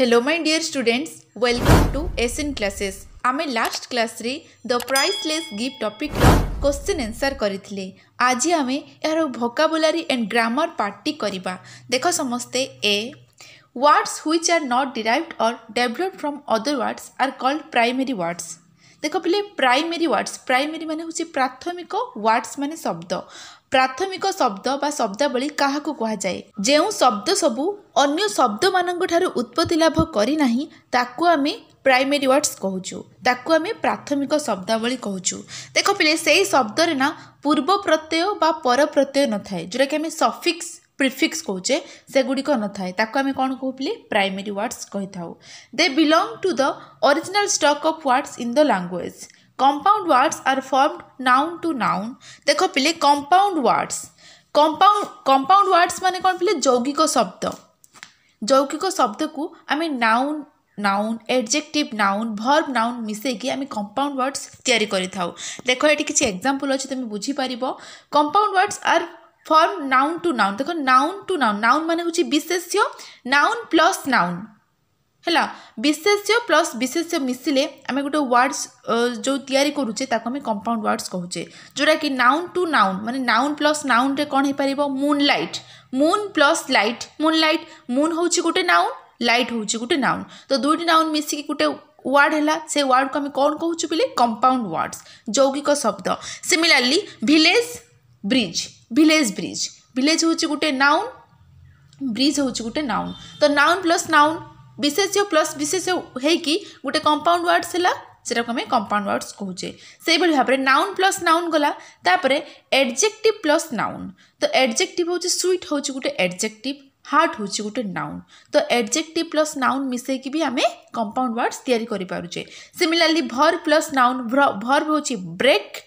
Hello my dear students, welcome to SN classes. ଆମେ last କ୍ଲାସ୍ରେ the priceless gift ଟପିକ୍ର question answer କରିଥିଲେ ଆଜି ଆମେ ଏହାର ଭୋକାବୁଲାରୀ ଆଣ୍ଡ ଗ୍ରାମର ପାର୍ଟଟି କରିବା ଦେଖ ସମସ୍ତେ ଏ words which are not derived or developed from other words are called primary words ଦେଖ ପିଲେ ପ୍ରାଇମେରୀ ୱାର୍ଡ଼ସ୍ ପ୍ରାଇମେରୀ ମାନେ ହେଉଛି ପ୍ରାଥମିକ ୱାର୍ଡ଼ସ୍ ମାନେ ଶବ୍ଦ ପ୍ରାଥମିକ ଶବ୍ଦ ବା ଶବ୍ଦାବଳୀ କାହାକୁ କୁହାଯାଏ ଯେଉଁ ଶବ୍ଦ ସବୁ ଅନ୍ୟ ଶବ୍ଦମାନଙ୍କଠାରୁ ଉତ୍ପତ୍ତି ଲାଭ କରିନାହିଁ ତାକୁ ଆମେ ପ୍ରାଇମେରୀ ୱାର୍ଡ଼ସ୍ କହୁଛୁ ତାକୁ ଆମେ ପ୍ରାଥମିକ ଶବ୍ଦାବଳୀ କହୁଛୁ ଦେଖ ପିଲେ ସେହି ଶବ୍ଦରେ ନା ପୂର୍ବ ପ୍ରତ୍ୟୟ ବା ପର ପ୍ରତ୍ୟୟ ନଥାଏ ଯେଉଁଟାକି ଆମେ ସଫିକ୍ସ ପ୍ରିଫିକ୍ସ କହୁଛେ ସେଗୁଡ଼ିକ ନଥାଏ ତାକୁ ଆମେ କ'ଣ କହୁଥିଲେ ପ୍ରାଇମେରୀ ୱାର୍ଡ଼ସ୍ କହିଥାଉ they belong to the original stock of words in the language Compound words are formed noun to noun. দেখো পিলে compound words. compound compound words মানে কোন পিলে যৌগিক শব্দ যৌগিক শব্দকু আমি noun noun adjective noun verb noun মিশাইকি আমি কম্পাউন্ড ওয়ার্ডস তৈরি করে থাও দেখো এটি কিছু এক্সাম্পল অছে তুমি বুঝিপারিব compound words are form noun to noun দেখো নাউন টু নাউন নাউন মানে হচ্ছে বিশেষ্য নাউন প্লস নাউন ହେଲା ବିଶେଷ୍ୟ ପ୍ଲସ୍ ବିଶେଷ୍ୟ ମିଶିଲେ ଆମେ ଗୋଟେ ୱାର୍ଡ଼ସ୍ ଯେଉଁ ତିଆରି କରୁଛେ ତାକୁ ଆମେ କମ୍ପାଉଣ୍ଡ ୱାର୍ଡ଼ସ୍ କହୁଛେ ଯେଉଁଟାକି ନାଉନ୍ ଟୁ ନାଉନ୍ ମାନେ ନାଉନ୍ ପ୍ଲସ୍ ନାଉନ୍ରେ କ'ଣ ହେଇପାରିବ moon light moon plus light moon light moon ହେଉଛି ଗୋଟେ ନାଉନ୍ ଲାଇଟ୍ ହେଉଛି ଗୋଟେ ନାଉନ୍ ତ ଦୁଇଟି ନାଉନ୍ ମିଶିକି ଗୋଟେ ওয়ার্ড হল সেই ওয়ার্ডকে আমি কম কুচু বলে কম্পাউন্ড ওয়ার্ডস যৌগিক শব্দ similarly village bridge village bridge village হচ্ছে গোটে নাউন ব্রিজ হচ্ছে গোটে নাউন তো নাউন প্লস নাউন विशेष प्लस विशेष होगी गोटे कंपाउंड वार्डस सेटा को कंपाउंड वर्ड्स कहचे से ही भाव में नाउन प्लस नाउन गला एडजेक्टिव प्लस नाउन तो एडजेक्टिव हूँ स्वीट हूँ गोटे एडजेक्टिव हार्ट हूँ गोटे नाउन तो एडजेक्टिव प्लस नाउन मिसेक भी आम कंपाउंड वर्ड्स यापे सिमिलारली भर प्लस नाउन भर हूँ ब्रेक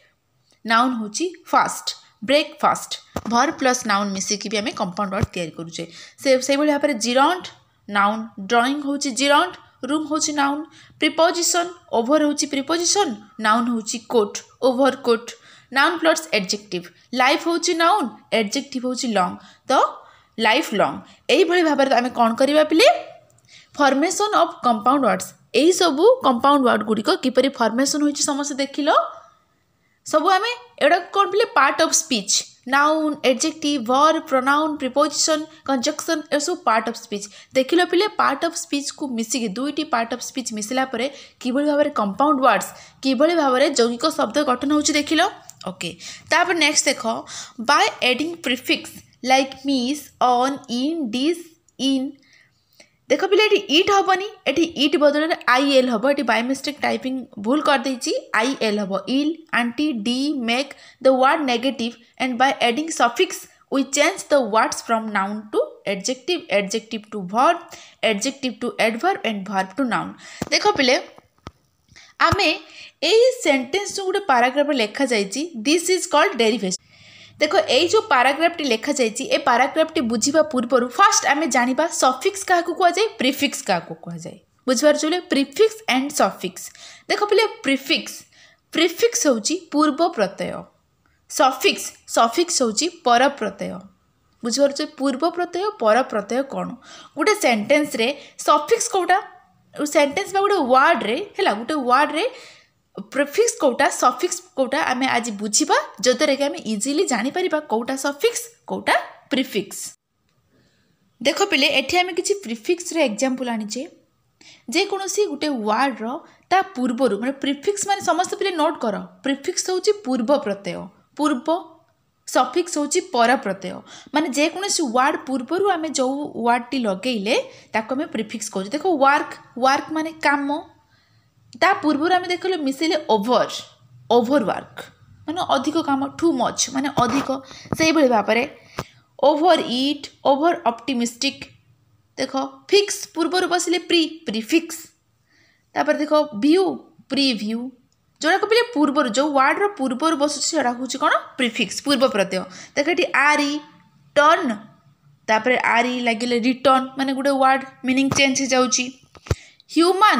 नाउन हूँ fast breakfast verb plus noun मिसेक भी आम कंपाउंड वर्ड या भाव में जिरंट નાઉન ડ્રઈંગ ହେଉଛି ଜିରାઉଣ୍ଡ રૂમ ହେଉଛି નાઉન પ્રિપોઝિશન ઓવર ହେଉଛି પ્રિપોઝિશન નાઉન ହେଉଛି coat overcoat noun plus adjective life ହେଉଛି નાઉન એડજેક્ટિવ ହେଉଛି લંગ તો લાઇફ લંગ ଏଇଭଳି ଭାବରେ ଆମେ କ'ଣ କରିବା ପିଲେ ଫର୍ମେସନ୍ ଅଫ୍ କମ୍ପାଉଣ୍ଡ ୱାର୍ଡ଼ସ୍ ଏହିସବୁ କମ୍ପାଉଣ୍ଡ ୱାର୍ଡ଼ ଗୁଡ଼ିକ କିପରି ଫର୍ମେସନ୍ ହୋଇଛି ସମସ୍ତେ ଦେଖିଲ ସବୁ ଆମେ ଏଗୁଡ଼ାକ କ'ଣ ପିଲେ part of speech noun adjective verb pronoun preposition conjunction ଏସବୁ ପାର୍ଟ ଅଫ୍ ସ୍ପିଚ୍ ଦେଖିଲ ପିଲେ ପାର୍ଟ ଅଫ୍ ସ୍ପିଚ୍କୁ ମିଶିକି ଦୁଇଟି ପାର୍ଟ ଅଫ୍ ସ୍ପିଚ୍ ମିଶିଲା ପରେ କିଭଳି ଭାବରେ କମ୍ପାଉଣ୍ଡ ୱାର୍ଡ଼ସ୍ କିଭଳି ଭାବରେ ଯୌଗିକ ଶବ୍ଦ ଗଠନ ହେଉଛି ଦେଖିଲ ଓକେ ତାପରେ ନେକ୍ସଟ ଦେଖ by adding prefix like mis un in dis in দেখ পিলা এটি ইট হবনি এটি ইট বদলের আই এল হব এটি বাই মিস্টেক টাইপিং ভুল করেদেছি আই এল হব il anti de make the word negative and by adding suffix we change the words from noun to adjective adjective to verb adjective to adverb and verb to noun দেখো পিলে ଆମେ ଏଇ sentence ଗୋଟେ ପାରାଗ୍ରାଫରେ ଲେଖାଯାଇଛି this is called ଡେରିଭେସନ୍ ଦେଖ ଏଇ ଯେଉଁ ପାରାଗ୍ରାଫଟି ଲେଖାଯାଇଛି ଏ ପାରାଗ୍ରାଫଟି ବୁଝିବା ପୂର୍ବରୁ ଫାର୍ଷ୍ଟ ଆମେ ଜାଣିବା ସଫିକ୍ସ କାହାକୁ କୁହାଯାଏ ପ୍ରିଫିକ୍ସ କାହାକୁ କୁହାଯାଏ ବୁଝିପାରୁଛୁ ବୋଲେ ପ୍ରିଫିକ୍ସ ଆଣ୍ଡ ସଫିକ୍ସ ଦେଖ ପିଲେ ପ୍ରିଫିକ୍ସ ପ୍ରିଫିକ୍ସ ହେଉଛି ପୂର୍ବ ପ୍ରତ୍ୟୟ ସଫିକ୍ସ ସଫିକ୍ସ ହେଉଛି ପର ପ୍ରତ୍ୟୟ ବୁଝିପାରୁଛୁ ପୂର୍ବ ପ୍ରତ୍ୟୟ ପର ପ୍ରତ୍ୟୟ କ'ଣ ଗୋଟେ ସେଣ୍ଟେନ୍ସରେ ସଫିକ୍ସ କେଉଁଟା ସେଣ୍ଟେନ୍ସ ବା ଗୋଟେ ୱାର୍ଡ଼ରେ ହେଲା ଗୋଟେ ୱାର୍ଡ଼ରେ ପ୍ରିଫିକ୍ସ କେଉଁଟା ସଫିକ୍ସ କେଉଁଟା ଆମେ ଆଜି ବୁଝିବା ଯଦ୍ୱାରା କି ଆମେ ଇଜିଲି ଜାଣିପାରିବା କେଉଁଟା ସଫିକ୍ସ କେଉଁଟା ପ୍ରିଫିକ୍ସ ଦେଖ ପିଲେ ଏଠି ଆମେ କିଛି ପ୍ରିଫିକ୍ସର ଏକ୍ଜାମ୍ପଲ୍ ଆଣିଛେ ଯେକୌଣସି ଗୋଟେ ୱାର୍ଡ଼ର ତା ପୂର୍ବରୁ ମାନେ ପ୍ରିଫିକ୍ସ ମାନେ ସମସ୍ତେ ପିଲେ ନୋଟ୍ କର ପ୍ରିଫିକ୍ସ ହେଉଛି ପୂର୍ବ ପ୍ରତ୍ୟୟ ପୂର୍ବ ସଫିକ୍ସ ହେଉଛି ପରପ୍ରତ୍ୟୟ ମାନେ ଯେକୌଣସି ୱାର୍ଡ଼ ପୂର୍ବରୁ ଆମେ ଯେଉଁ ୱାର୍ଡ଼ଟି ଲଗେଇଲେ ତାକୁ ଆମେ ପ୍ରିଫିକ୍ସ କହୁଛୁ ଦେଖ ୱାର୍କ ୱାର୍କ ମାନେ କାମ ତା ପୂର୍ବରୁ ଆମେ ଦେଖିଲୁ ମିଶାଇଲେ ଓଭର ଓଭର ୱାର୍କ ମାନେ ଅଧିକ କାମ ଟୁ ମଚ୍ ମାନେ ଅଧିକ ସେଇଭଳି ଭାବରେ ଓଭର ଇଟ୍ ଓଭର ଅପ୍ଟିମିଷ୍ଟିକ୍ ଦେଖ ଫିକ୍ସ ପୂର୍ବରୁ ବସିଲେ ପ୍ରି ପ୍ରିଫିକ୍ସ ତାପରେ ଦେଖ ଭ୍ୟୁ ପ୍ରିଭ୍ୟୁ ଯେଉଁଟାକୁ ପିଲେ ପୂର୍ବରୁ ଯେଉଁ ୱାର୍ଡ଼ର ପୂର୍ବରୁ ବସୁଛି ସେଟା ହେଉଛି କ'ଣ ପ୍ରିଫିକ୍ସ ପୂର୍ବ ପ୍ରତ୍ୟୟ ଦେଖ ଏଠି ଆରି ଟର୍ନ ତାପରେ ଆରି ଲାଗିଲେ ରିଟର୍ନ ମାନେ ଗୋଟେ ୱାର୍ଡ଼ ମିନିଂ ଚେଞ୍ଜ ହେଇଯାଉଛି ହ୍ୟୁମାନ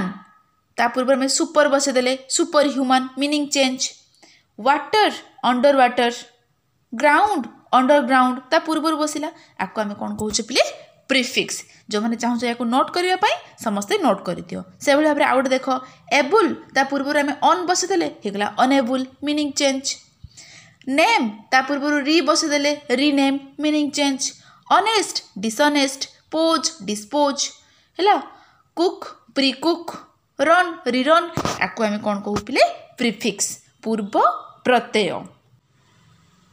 तापूर्व में सुपर बसईदे super human meaning change water under water ground under underground पूर्व बसला आपको आम कौन कहे पिले प्रिफिक्स जो मैंने चाहते या नोट करने समस्ते नोट कर दिव से भाव में आउ देख एबुल पूर्व आम अन् बसदेगला अनेबुल मिनिंग चेंज नेम तापूर्व री बसईदे rename meaning change honest dishonest pose dispose है कुक प्रिकुक ରନ୍ ରିରନ୍ ଆକୁ ଆମେ କ'ଣ କହୁଥିଲେ ପ୍ରିଫିକ୍ସ ପୂର୍ବ ପ୍ରତ୍ୟୟ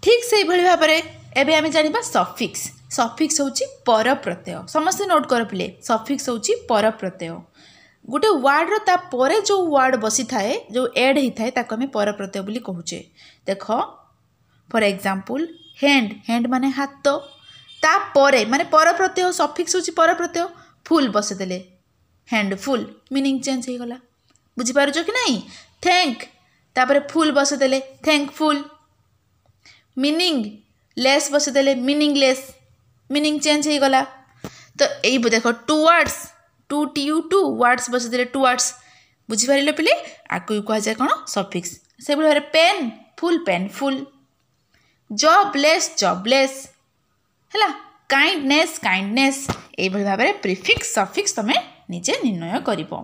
ଠିକ୍ ସେଇଭଳି ଭାବରେ ଏବେ ଆମେ ଜାଣିବା ସଫିକ୍ସ ସଫିକ୍ସ ହେଉଛି ପରପ୍ରତ୍ୟୟ ସମସ୍ତେ ନୋଟ୍ କର ପିଲେ ସଫିକ୍ସ ହେଉଛି ପରପ୍ରତ୍ୟୟ ଗୋଟେ ୱାର୍ଡ଼ର ତା ପରେ ଯେଉଁ ୱାର୍ଡ଼ ବସିଥାଏ ଯେଉଁ ଏଡ଼୍ ହେଇଥାଏ ତାକୁ ଆମେ ପରପ୍ରତ୍ୟୟ ବୋଲି କହୁଛେ ଦେଖ ଫର୍ ଏକ୍ଜାମ୍ପଲ୍ ହ୍ୟାଣ୍ଡ ହ୍ୟାଣ୍ଡ ମାନେ ହାତ ତାପରେ ମାନେ ପରପ୍ରତ୍ୟୟ ସଫିକ୍ସ ହେଉଛି ପରପ୍ରତ୍ୟୟ ଫୁଲ୍ ବସେଇଦେଲେ ହ୍ୟାଣ୍ଡଫୁଲ୍ ମିନିଂ ଚେଞ୍ଜ ହୋଇଗଲା ବୁଝିପାରୁଛ କି ନାହିଁ ଥ୍ୟାଙ୍କ ତାପରେ ଫୁଲ୍ ବସେଇଦେଲେ ଥ୍ୟାଙ୍କଫୁଲ୍ ମିନିଂ ଲେସ୍ ବସେଇଦେଲେ ମିନିଂ ଲେସ୍ ମିନିଂ ଚେଞ୍ଜ ହୋଇଗଲା ତ ଏଇ ଦେଖ two words two T U two words ବସେଇଦେଲେ ଟୁ ୱାର୍ଡ଼ସ୍ ବୁଝିପାରିଲ ପିଲେ ଆକୁ କୁହାଯାଏ କ'ଣ ସଫିକ୍ସ ସେଭଳି ଭାବରେ pain ful pain ful job less ହେଲା କାଇଣ୍ଡନେସ୍ କାଇଣ୍ଡନେସ୍ ଏଇଭଳି ଭାବରେ ପ୍ରିଫିକ୍ସ ସଫିକ୍ସ ତୁମେ ନିଜେ ନିର୍ଣ୍ଣୟ କରିବ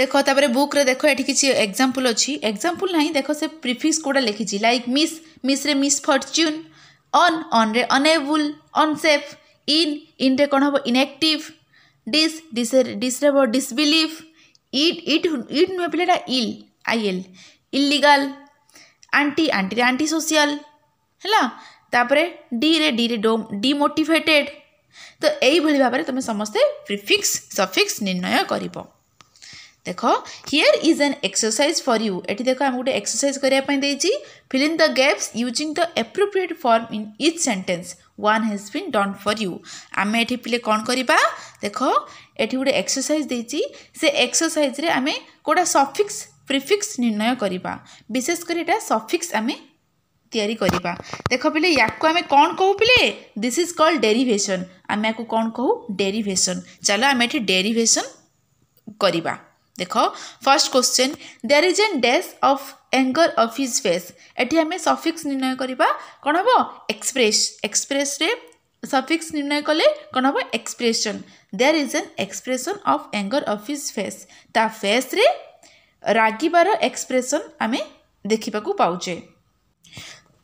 ଦେଖ ତାପରେ ବୁକ୍ରେ ଦେଖ ଏଠି କିଛି ଏକ୍ଜାମ୍ପଲ୍ ଅଛି ଏକ୍ଜାମ୍ପଲ୍ ନାହିଁ ଦେଖ ସେ ପ୍ରିଫିକ୍ସ କେଉଁଟା ଲେଖିଛି ଲାଇକ୍ ମିସ୍ ମିସ୍ରେ ମିସ୍ ଫର୍ଚ୍ୟୁନ୍ ଅନ୍ ଅନ୍ରେ ଅନଏବୁଲ୍ ଅନସେଫ୍ ଇନ୍ ଇନ୍ରେ କ'ଣ ହେବ ଇନ୍ଆକ୍ଟିଭ୍ ଡିସ୍ ଡିସ୍ରେ ଡିସ୍ରେ ହେବ ଡିସ୍ବିଲିଭ୍ ଇଟ୍ ଇଟ୍ ଇଟ୍ ନୁହେଁ ପିଲାଟା ଇଲ୍ ଆଇଏଲ୍ ଇଲିଗାଲ୍ ଆଣ୍ଟି ଆଣ୍ଟିରେ ଆଣ୍ଟି ସୋସିଆଲ୍ ହେଲା ତାପରେ ଡିରେ ଡିରେ ଡୋ ଡିମୋଟିଭେଟେଡ଼୍ ତ ଏଇଭଳି ଭାବରେ ତୁମେ ସମସ୍ତେ ପ୍ରିଫିକ୍ସ ସଫିକ୍ସ ନିର୍ଣ୍ଣୟ କରିବ ଦେଖ here is an exercise for you ଏଠି ଦେଖ ଆମକୁ ଗୋଟେ ଏକ୍ସରସାଇଜ୍ କରିବା ପାଇଁ ଦେଇଛି fill in the gaps using the appropriate form in each sentence one has been done for you ଆମେ ଏଠି ପିଲେ କ'ଣ କରିବା ଦେଖ ଏଠି ଗୋଟେ ଏକ୍ସରସାଇଜ୍ ଦେଇଛି ସେ ଏକ୍ସରସାଇଜ୍ରେ ଆମେ କେଉଁଟା ସଫିକ୍ସ ପ୍ରିଫିକ୍ସ ନିର୍ଣ୍ଣୟ କରିବା ବିଶେଷ କରି ଏଇଟା ସଫିକ୍ସ ଆମେ ତିଆରି କରିବା ଦେଖ ପିଲେ ୟାକୁ ଆମେ କ'ଣ କହୁ ପିଲେ ଦିସ୍ ଇଜ୍ କଲ୍ଡ ଡେରିଭେସନ୍ ଆମେ ୟାକୁ କ'ଣ କହୁ ଡେରିଭେସନ୍ ଚାଲ ଆମେ ଏଠି ଡେରିଭେସନ୍ କରିବା ଦେଖ first question there is an anger of his face एटी आम सफिक्स निर्णय करवा कौन हम एक्सप्रेस एक्सप्रेस सफिक्स निर्णय कले कौन हम expression there is an expression of anger of his face ता फेस रे रागिबार एक्सप्रेसन आम देखा पाचे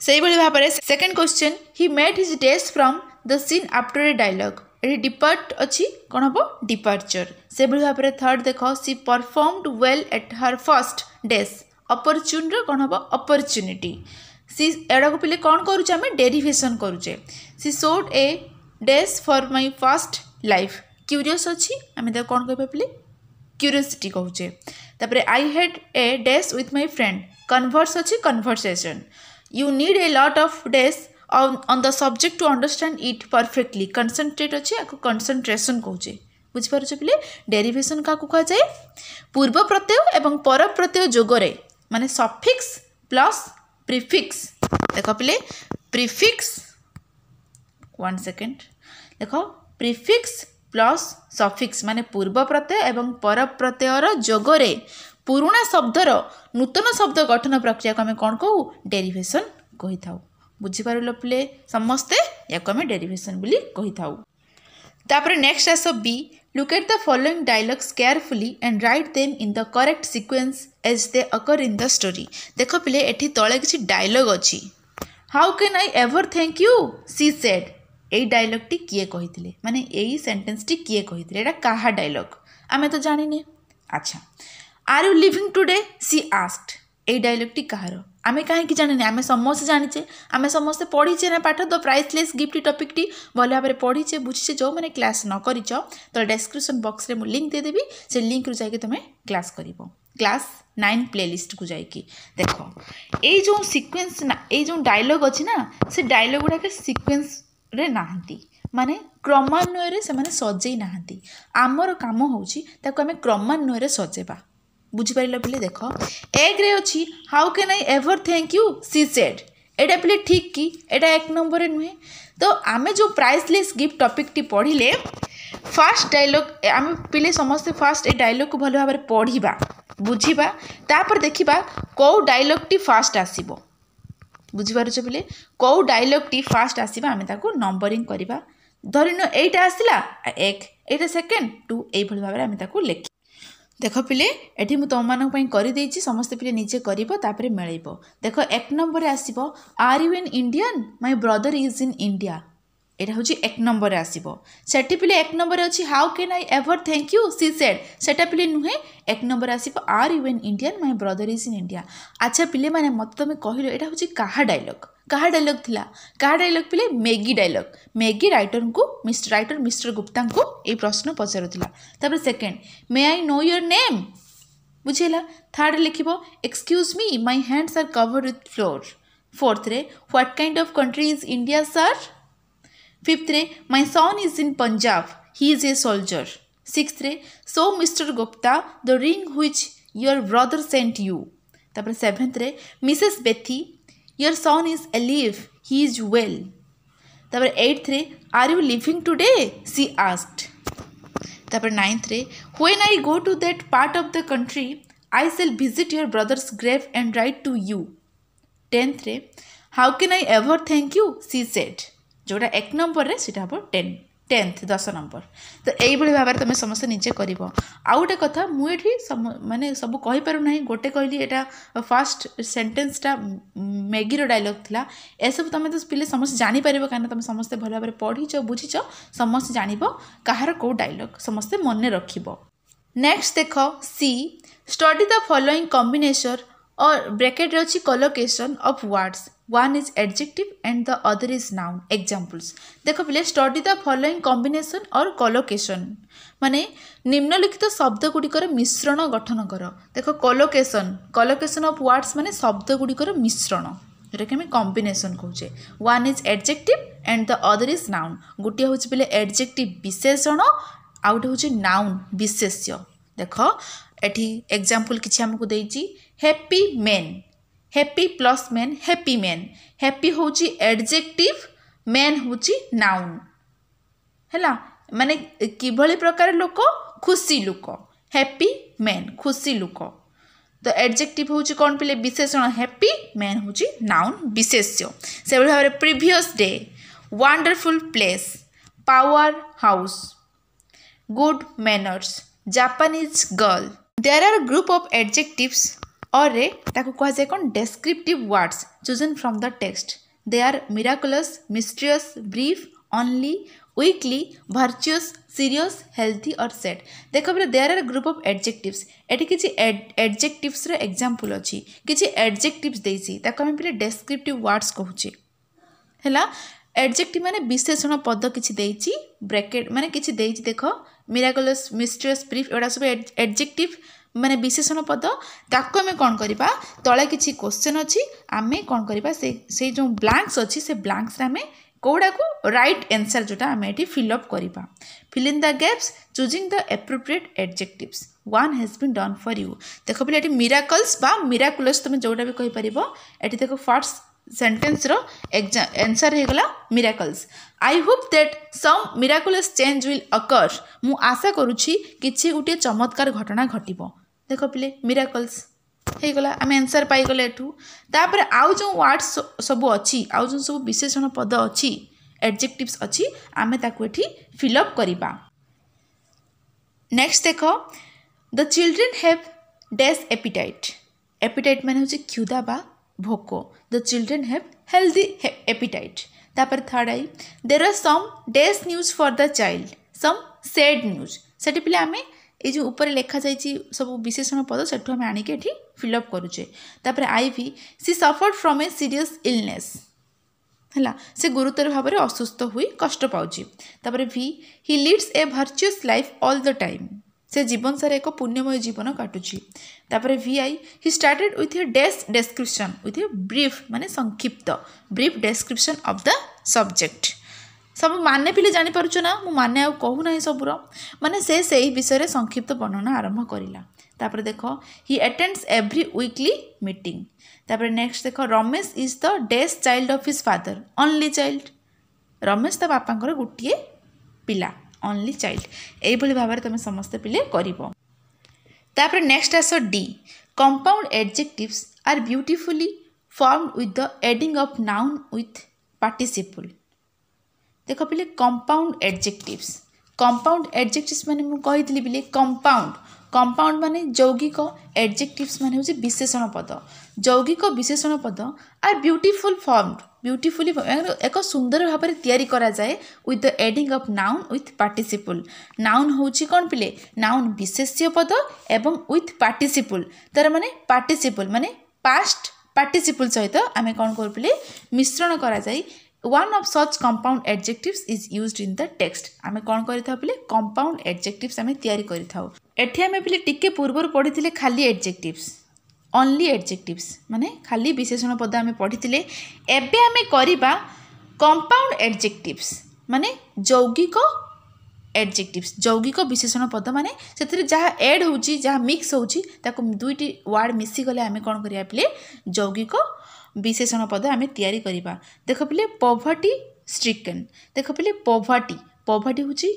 ସେହିଭଳି ଭାବରେ second question he made his dash from the scene after a dialogue ଏଠି ଡିପାର୍ଟ ଅଛି କ'ଣ ହେବ ଡିପାର୍ଚର ସେଭଳି ଭାବରେ ଥାର୍ଡ଼ ଦେଖ she performed well at her first dash ଅପରଚ୍ୟୁନ୍ର କ'ଣ ହେବ ଅପରଚ୍ୟୁନିଟି ସି ଏଡ଼ାକୁ ପିଲେ କ'ଣ କରୁଛେ ଆମେ ଡେରିଭେସନ୍ କରୁଛେ she sought a dash for my first life curious ଅଛି ଆମେ ତାକୁ କ'ଣ କହିବା ପିଲେ କ୍ୟୁରିଓସିଟି କହୁଛେ ତାପରେ I had a dash with my friend converse ଅଛି conversation you need a lot of dash on on the subject to understand it perfectly concentrate ଅଛି ଆକୁ concentration କହୁଛେ ବୁଝିପାରୁଛ ପିଲେ ଡେରିଭେସନ୍ କାହାକୁ କୁହାଯାଏ ପୂର୍ବ ପ୍ରତ୍ୟୟ ଏବଂ ପର ପ୍ରତ୍ୟୟ ଯୋଗରେ ମାନେ ସଫିକ୍ସ ପ୍ଲସ୍ ପ୍ରିଫିକ୍ସ ଦେଖ ପିଲେ ପ୍ରିଫିକ୍ସ ୱାନ୍ ସେକେଣ୍ଡ ଦେଖ ପ୍ରିଫିକ୍ସ ପ୍ଲସ୍ ସଫିକ୍ସ ମାନେ ପୂର୍ବ ପ୍ରତ୍ୟୟ ଏବଂ ପର ପ୍ରତ୍ୟୟର ଯୋଗରେ ପୁରୁଣା ଶବ୍ଦର ନୂତନ ଶବ୍ଦ ଗଠନ ପ୍ରକ୍ରିୟାକୁ ଆମେ କ'ଣ କହୁ ଡେରିଭେସନ୍ କହିଥାଉ ବୁଝିପାରିଲ ପିଲେ ସମସ୍ତେ ଏହାକୁ ଆମେ ଡେରିଭେସନ୍ ବୋଲି କହିଥାଉ ତାପରେ ନେକ୍ସଟ ଆସ B look at the following dialogues carefully and write them in the correct sequence as they occur in the story ଦେଖ ପିଲେ ଏଠି ତଳେ କିଛି ଡାଇଲଗ୍ ଅଛି how can I ever thank you she said ଏଇ ଡାଇଲଗ୍ଟି କିଏ କହିଥିଲେ ମାନେ ଏଇ ସେଣ୍ଟେନ୍ସଟି କିଏ କହିଥିଲେ ଏଇଟା କାହା ଡାଇଲଗ୍ ଆମେ ତ ଜାଣିନେ ଆଚ୍ଛା are you living today she asked ଏଇ ଡାଇଲଗ୍ଟି କାହାର ଆମେ କାହିଁକି ଜାଣିନେ ଆମେ ସମସ୍ତେ ଜାଣିଛେ ଆମେ ସମସ୍ତେ ପଢ଼ିଛେ ନା ପାଠ ତ ପ୍ରାଇସଲେସ୍ ଗିଫ୍ଟ ଟପିକ୍ଟି ଭଲ ଭାବରେ ପଢ଼ିଛେ ବୁଝିଛେ ଯେଉଁମାନେ କ୍ଲାସ୍ ନ କରିଛ ତ ଡେସ୍କ୍ରିପସନ୍ ବକ୍ସରେ ମୁଁ ଲିଙ୍କ୍ ଦେଇଦେବି ସେ ଲିଙ୍କ୍ରୁ ଯାଇକି ତୁମେ କ୍ଲାସ୍ କରିବ କ୍ଲାସ୍ ନାଇନ୍ ପ୍ଲେଲିଷ୍ଟକୁ ଯାଇକି ଦେଖ ଏଇ ଯେଉଁ ସିକ୍ୱେନ୍ସ ନା ଏଇ ଯେଉଁ ଡାଇଲଗ୍ ଅଛି ନା ସେ ଡାଇଲଗ୍ ଗୁଡ଼ାକ ସିକ୍ୱେନ୍ସରେ ନାହାନ୍ତି ମାନେ କ୍ରମାନ୍ୱୟରେ ସେମାନେ ସଜେଇ ନାହାନ୍ତି ଆମର କାମ ହେଉଛି ତାକୁ ଆମେ କ୍ରମାନ୍ୱୟରେ ସଜେଇବା বুঝিপারিল পিলে দেখ একরে অছি how can I ever thank you she said এটা পিলে ঠিক কি এটা এক নম্বরে নুহে তো আমি যে প্রাইসলেস গিফট টপিকটি ପଢ଼ିଲେ ଫାଷ୍ଟ ଡାଇଲଗ୍ ଆମେ ପିଲେ ସମସ୍ତେ ଫାଷ୍ଟ এই ଡାଇଲଗ୍କୁ ଭଲ ଭାବରେ ପଢ଼ିବା ବୁଝିବା ତାପରେ ଦେଖିବା କେଉଁ ଡାଇଲଗ୍ଟି ଫାଷ୍ଟ ଆସିବ ବୁଝିପାରୁଛ ପିଲେ କେଉଁ ଡାଇଲଗ୍ଟି ଫାଷ୍ଟ ଆସିବା ଆମେ ତାକୁ ନମ୍ବରିଂ କରିବା ଧରିନିଅ ଏଇଟା ଆସିଲା ଏକ ଏଇଟା ସେକେଣ୍ଡ ଟୁ ଏଇଭଳି ଭାବରେ ଆମେ ତାକୁ ଲେଖିବା ଦେଖ ପିଲେ ଏଠି ମୁଁ ତୁମମାନଙ୍କ ପାଇଁ କରିଦେଇଛି ସମସ୍ତେ ପିଲେ ନିଜେ କରିବ ତାପରେ ମିଳେଇବ ଦେଖ ଏକ ନମ୍ବରରେ ଆସିବ are you in Indian my brother is in India এটা হচ্ছে এক নম্বরে আসব সেটি পিলে এক নম্বরে অছি how can I ever thank you she said সেটা পিলে নুহে এক নম্বরে আসব are you an Indian my brother is in India আচ্ছা পিলে মানে মতো তুমি কহিল এটা হচ্ছে কাহা ডাইলগ কাহা ডাইলগ লা কাহা ডাইলগ পিলে Maggie dialogue Maggie writer mister writer mister Gupta এই প্রশ্ন পচার তারপরে second may I know your name বুঝিলা থার্ড লিখিব excuse me my hands are covered with flour ফোর্থরে what kind of country is India sir Fifth, my son is in Punjab. He is a soldier. Sixth, so Mr. Gupta, the ring which your brother sent you. Seventh, Mrs. Bethy, your son is alive. He is well. Eighth, are you living today? She asked. Ninth, when I go to that part of the country, I shall visit your brother's grave and write to you. Tenth, how can I ever thank you? She said. जोटा एक number से ten tenth दस number तो यही भाव तुम समस्त निजे कर आउ गोटे कथा मुझे मानने सब कहीपर ना गोटे कहली एटा फास्ट सेन्टेन्सटा मैगीर डायलग था यह सब तुम तो पे समस्त जापर कम समस्ते भल भाव पढ़ी पढ़ीच बुझीच समस्त जानव कौ डायलग समस्ते मन रख नेक्स्ट देख सी स्टडी द फलोईंग कम्बेसर और ब्रेकेट्रे अच्छी collocation of words one is adjective and the other is noun examples দেখো পিলে study the following combination or collocation মানে নিম্নলিখিত শব্দগুড়িকর মিশ্রণ গঠন কর দেখো কলোকেশন কলোকেশন অফ ওয়ার্ডস মানে শব্দগুড়িকর মিশ্রণ ଯେଉଁଟାକି ଆମେ କମ୍ବିନେସନ୍ କହୁଛେ one is adjective and the other is noun ଗୋଟିଏ ହେଉଛି ବୋଲେ ଏଡ଼ଜେକ୍ଟିଭ୍ ବିଶେଷଣ ଆଉ ଗୋଟେ ହେଉଛି ନାଉନ୍ ବିଶେଷ୍ୟ ଦେଖ ଏଠି ଏକ୍ଜାମ୍ପଲ୍ କିଛି ଆମକୁ ଦେଇଛି happy man happy plus man happy man happy हूँ एडजेक्टिव मैन हूँ नाउन है मान कि प्रकार लोक खुशी लोक हैप्पी मैन खुशी लोक तो एडजेक्टिव हूँ कौन पे विशेषण हैप्पी मैन हूँ नाउन विशेष से भाव previous day wonderful place power house good manners Japanese girl there are group of adjectives ଅର୍ରେ ତାକୁ କୁହାଯାଏ କ'ଣ descriptive words chosen from the text they are miraculous mysterious brief only weakly virtuous serious healthy or sad ଦେଖ ପରେ there are group of adjectives ଏଠି କିଛି ଏଡ଼ଜେକ୍ଟିଭ୍ସର example ଅଛି କିଛି ଏଡ଼ଜେକ୍ଟିଭ୍ସ ଦେଇଛି ତାକୁ ଆମେ ପିଲା ଡେସ୍କ୍ରିପ୍ଟିଭ୍ ୱାର୍ଡ଼ସ୍ କହୁଛେ ହେଲା ଏଡ଼ଜେକ୍ଟିଭ୍ ମାନେ ବିଶେଷଣ ପଦ କିଛି ଦେଇଛି ବ୍ରାକେଟ୍ ମାନେ କିଛି ଦେଇଛି ଦେଖ ମିରାକୁଲସ୍ ମିଷ୍ଟ୍ରିୟସ୍ ବ୍ରିଫ୍ ଏଗୁଡ଼ା ସବୁ ଏଡ଼ଜେକ୍ଟିଭ୍ ମାନେ ବିଶେଷଣ ପଦ ତାକୁ ଆମେ କ'ଣ କରିବା ତଳେ କିଛି କୋଶ୍ଚେନ୍ ଅଛି ଆମେ କ'ଣ କରିବା ସେ ସେଇ ଯେଉଁ ବ୍ଲାଙ୍କସ୍ ଅଛି ସେ ବ୍ଲାଙ୍କସ୍ରେ ଆମେ କେଉଁଟାକୁ ରାଇଟ୍ ଏନ୍ସର୍ ଯେଉଁଟା ଆମେ ଏଠି ଫିଲ୍ଅପ୍ କରିବା fill in the gaps choosing the appropriate adjectives one has been done for you ଦେଖ ପିଲା ଏଠି ମିରାକଲ୍ସ ବା ମିରାକୁଲସ୍ ତୁମେ ଯେଉଁଟା ବି କହିପାରିବ ଏଠି ଦେଖ ଫାର୍ଷ୍ଟ ସେଣ୍ଟେନ୍ସର ଏକ୍ଜା ଆନ୍ସର୍ ହୋଇଗଲା miracles I hope that some miraculous change will occur ମୁଁ ଆଶା କରୁଛି କିଛି ଗୋଟିଏ ଚମତ୍କାର ଘଟଣା ଘଟିବ ଦେଖ ପିଲେ ମିରାକଲ୍ସ ହେଇଗଲା ଆମେ ଆନ୍ସର୍ ପାଇଗଲେ ଏଠୁ ତାପରେ ଆଉ ଯେଉଁ ୱାର୍ଡ଼ସ୍ ସବୁ ଅଛି ଆଉ ଯେଉଁ ସବୁ ବିଶେଷଣ ପଦ ଅଛି ଏଡ଼ଜେକ୍ଟିଭ୍ସ ଅଛି ଆମେ ତାକୁ ଏଠି ଫିଲଅପ୍ କରିବା ନେକ୍ସଟ ଦେଖ ଦ ଚିଲଡ୍ରେନ୍ ହେଭ୍ ଡେସ୍ ଏପିଟାଇଟ୍ ଏପିଟାଇଟ୍ ମାନେ ହେଉଛି କ୍ଷୁଦା ବା ଭୋକ the children have healthy appetite ତାପରେ third I there are some dash news for the child some sad news ସେଠି ପିଲା ଆମେ এই যে উপরে লেখা যাইছি সব বিশেষণ পদ সেঠু আমি আনিকি এটি ফিল অপ করুছে তাপরে IV she suffer from a serious illness ହେଲା ସେ ଗୁରୁତର ଭାବରେ ଅସୁସ୍ଥ ହୋଇ କଷ୍ଟ ପାଉଛି ତାପରେ V he leads a virtuous life all the time ସେ ଜୀବନସାରା ଏକ ପୁଣ୍ୟମୟ ଜୀବନ କାଟୁଛି ତାପରେ V I he started with a dash description with a brief ମାନେ ସଂକ୍ଷିପ୍ତ brief description of the subject ସବୁ ମାନେ ପିଲେ ଜାଣିପାରୁଛ ନା ମୁଁ ମାନେ ଆଉ କହୁନାହିଁ ସବୁର ମାନେ ସେ ସେଇ ବିଷୟରେ ସଂକ୍ଷିପ୍ତ ବର୍ଣ୍ଣନା ଆରମ୍ଭ କରିଲା ତାପରେ ଦେଖ he attends every weekly meeting ତାପରେ ନେକ୍ସଟ ଦେଖ Ramesh is the dash child of his father only child Ramesh ତା ବାପାଙ୍କର ଗୋଟିଏ ପିଲା ଅନ୍ଲି ଚାଇଲ୍ଡ ଏଇଭଳି ଭାବରେ ତୁମେ ସମସ୍ତେ ପିଲେ କରିବ ତାପରେ ନେକ୍ସଟ ଆସ D compound adjectives are beautifully form with the adding of noun with participle ଦେଖ ପିଲେ କମ୍ପାଉଣ୍ଡ ଆଡ଼ଜେକ୍ଟିଭ୍ସ କମ୍ପାଉଣ୍ଡ ଆଡ଼ଜେକ୍ଟିଭ୍ସ ମାନେ ମୁଁ କହିଥିଲି ପିଲେ କମ୍ପାଉଣ୍ଡ କମ୍ପାଉଣ୍ଡ ମାନେ ଯୌଗିକ ଆଡ଼ଜେକ୍ଟିଭ୍ସ ମାନେ ହେଉଛି ବିଶେଷଣ ପଦ ଯୌଗିକ ବିଶେଷଣ ପଦ ଆର୍ ବ୍ୟୁଟିଫୁଲ୍ ଫର୍ମଡ୍ ବ୍ୟୁଟିଫୁଲି ଏକ ସୁନ୍ଦର ଭାବରେ ତିଆରି କରାଯାଏ with the adding of noun with participle noun ହେଉଛି କ'ଣ ପିଲେ ନାଉନ୍ ବିଶେଷ୍ୟ ପଦ ଏବଂ ୱିଥ୍ ପାର୍ଟିସିପୁଲ୍ ତା'ର ମାନେ ପାର୍ଟିସିପୁଲ୍ ମାନେ ପାଷ୍ଟ ପାର୍ଟିସିପୁଲ୍ ସହିତ ଆମେ କ'ଣ କରୁଥିଲେ ମିଶ୍ରଣ କରାଯାଇ one of such compound adjectives is used in the text ଆମେ କ'ଣ କରିଥାଉ ବୋଲେ compound adjectives ଆମେ ତିଆରି କରିଥାଉ ଏଠି ଆମେ ବୋଲେ ଟିକେ ପୂର୍ବରୁ ପଢ଼ିଥିଲେ ଖାଲି adjectives only adjectives ମାନେ ଖାଲି ବିଶେଷଣ ପଦ ଆମେ ପଢ଼ିଥିଲେ ଏବେ ଆମେ କରିବା compound adjectives ମାନେ ଯୌଗିକ adjectives ଯୌଗିକ ବିଶେଷଣ ପଦ ମାନେ ସେଥିରେ ଯାହା ଏଡ୍ ହେଉଛି ଯାହା ମିକ୍ସ ହେଉଛି ତାକୁ ଦୁଇଟି ୱାର୍ଡ଼ ମିଶିଗଲେ ଆମେ କ'ଣ କରିବା ବୋଲେ ଯୌଗିକ ବିଶେଷଣ ପଦ ଆମେ ତିଆରି କରିବା ଦେଖ ପିଲେ ପଭର୍ଟି ଷ୍ଟ୍ରିକେନ୍ ଦେଖ ପିଲେ ପଭାର୍ଟି ପଭାର୍ଟି ହେଉଛି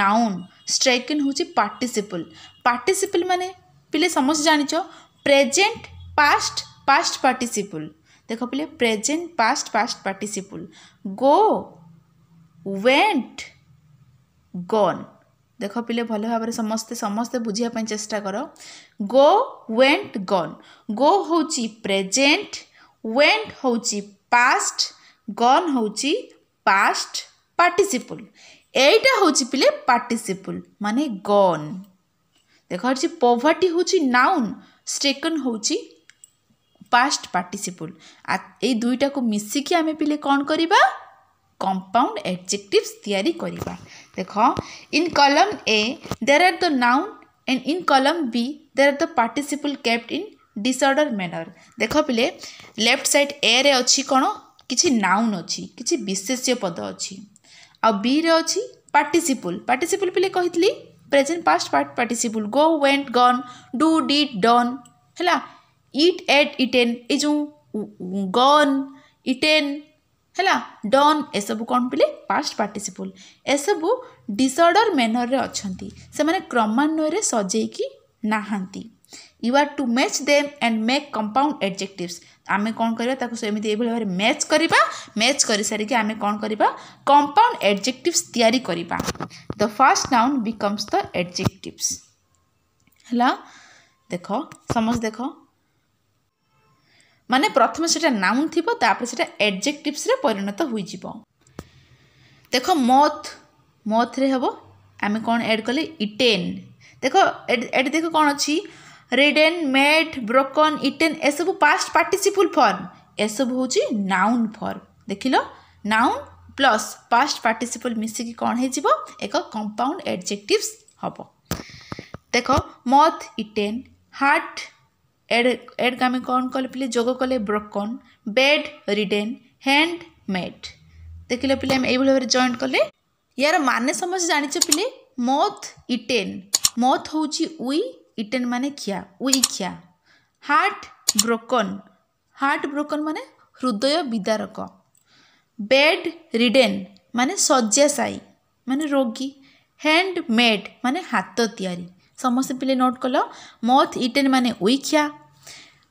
ନାଉନ୍ ଷ୍ଟ୍ରାଇକେନ୍ ହେଉଛି ପାର୍ଟିସିପଲ୍ ପାର୍ଟିସିପଲ୍ ମାନେ ପିଲେ ସମସ୍ତେ ଜାଣିଛ ପ୍ରେଜେଣ୍ଟ ପାଷ୍ଟ ପାଷ୍ଟ ପାର୍ଟିସିପଲ୍ ଦେଖ ପିଲେ present past past participle go went gone ଦେଖ ପିଲେ ଭଲ ଭାବରେ ସମସ୍ତେ ସମସ୍ତେ ବୁଝିବା ପାଇଁ ଚେଷ୍ଟା କର ଗୋ ୱେଣ୍ଟ ଗନ୍ ଗୋ ହେଉଛି ପ୍ରେଜେଣ୍ଟ ওয়েন্ট ହେଉଛି ପାଷ୍ଟ ଗନ୍ ହେଉଛି ପାଷ୍ଟ ପାର୍ଟିସିପୁଲ୍ ଏଇଟା ହେଉଛି ପିଲେ ପାର୍ଟିସିପୁଲ୍ ମାନେ ଗନ୍ ଦେଖ ହେଉଛି ପୋଭର୍ଟି ହେଉଛି ନାଉନ୍ ଷ୍ଟେକନ୍ ହେଉଛି ପାଷ୍ଟ ପାର୍ଟିସିପୁଲ୍ ଏଇ ଦୁଇଟାକୁ ମିଶିକି ଆମେ ପିଲେ କ'ଣ କରିବା କମ୍ପାଉଣ୍ଡ ଏଡ଼ଜେକ୍ଟିଭ୍ସ ତିଆରି କରିବା ଦେଖ in column A there are the noun and in column B there are the participle kept in disorder manner ଦେଖ ପିଲେ ଲେଫ୍ଟ ସାଇଡ଼୍ ଏରେ ଅଛି କ'ଣ କିଛି ନାଉନ୍ ଅଛି କିଛି ବିଶେଷ୍ୟ ପଦ ଅଛି ଆଉ ବିରେ ଅଛି ପାର୍ଟିସିପୁଲ୍ ପାର୍ଟିସିପୁଲ୍ ପିଲେ କହିଥିଲି present past part participle go went gone do did done ହେଲା ଇଟ୍ ଏଟ୍ ଇଟେନ୍ ଏ ଯେଉଁ ଗନ୍ ଇଟେନ୍ ହେଲା ଡନ୍ ଏସବୁ କ'ଣ ପିଲେ ପାଷ୍ଟ ପାର୍ଟିସିପୁଲ୍ ଏସବୁ ଡିସଅର୍ଡ଼ର ମ୍ୟାନର୍ରେ ଅଛନ୍ତି ସେମାନେ କ୍ରମାନ୍ୱୟରେ ସଜେଇକି ନାହାନ୍ତି you are to match them and make compound adjectives आम कौन करवा सेमती यही भाव में मैच करवा मैच कर सारिक आम कौन करवा कंपाउंड एडजेक्टिव्स तैयारी करवा the first noun becomes the adjectives है देख समझ देख ମାନେ ପ୍ରଥମେ ସେଇଟା ନାଉନ୍ ଥିବ ତାପରେ ସେଇଟା ଏଡ଼ଜେକ୍ଟିଭ୍ସରେ ପରିଣତ ହୋଇଯିବ ଦେଖ ମଥ୍ ମଥ୍ରେ ହେବ ଆମେ କ'ଣ ଏଡ଼୍ କଲେ ଇଟେନ୍ ଦେଖ ଏଠି ଦେଖ କ'ଣ ଅଛି ରିଡେନ୍ মেড ବ୍ରୋକନ୍ ଇଟେନ୍ ଏସବୁ পাস্ট পার্টিসিপুল ଫର୍ମ ଏସବୁ ହେଉଛି নাউন ଫର୍ମ ଦେଖିଲ ନାଉନ୍ ପ୍ଲସ୍ ପାଷ୍ଟ পার্টিসিপুল ମିଶିକି କ'ଣ ହେଇଯିବ ଏକ କମ୍ପାଉଣ୍ଡ ଏଡ଼ଜେକ୍ଟିଭ୍ସ ହେବ ଦେଖ ମଥ୍ ଇଟେନ୍ ହାର୍ଟ ଏଡ୍ ଏଡ୍କୁ ଆମେ କ'ଣ କଲେ ପିଲେ ଯୋଗ କଲେ broken bed ridden hand made ଦେଖିଲ ପିଲେ ଆମେ ଏଇଭଳି ଭାବରେ ଜଏନ୍ କଲେ ୟାର ମାନେ ସମସ୍ତେ ଜାଣିଛ ପିଲେ ମଥ୍ ଇଟେନ୍ ମଥ୍ ହେଉଛି ଉଇ ইটেন মানে খিয়া উই খিয়া হার্ট ব্রোকন হার্ট ব্রোকন মানে হৃদয় বিদারক বেড রিডেন মানে শয্যাশায়ী মানে রোগী হ্যান্ড মেড মানে হাত তিয়ারি ସମସ୍ତେ ପିଲେ ନୋଟ୍ କଲ ମଥ୍ ଇଟେନ୍ ମାନେ ଉଇଖିଆ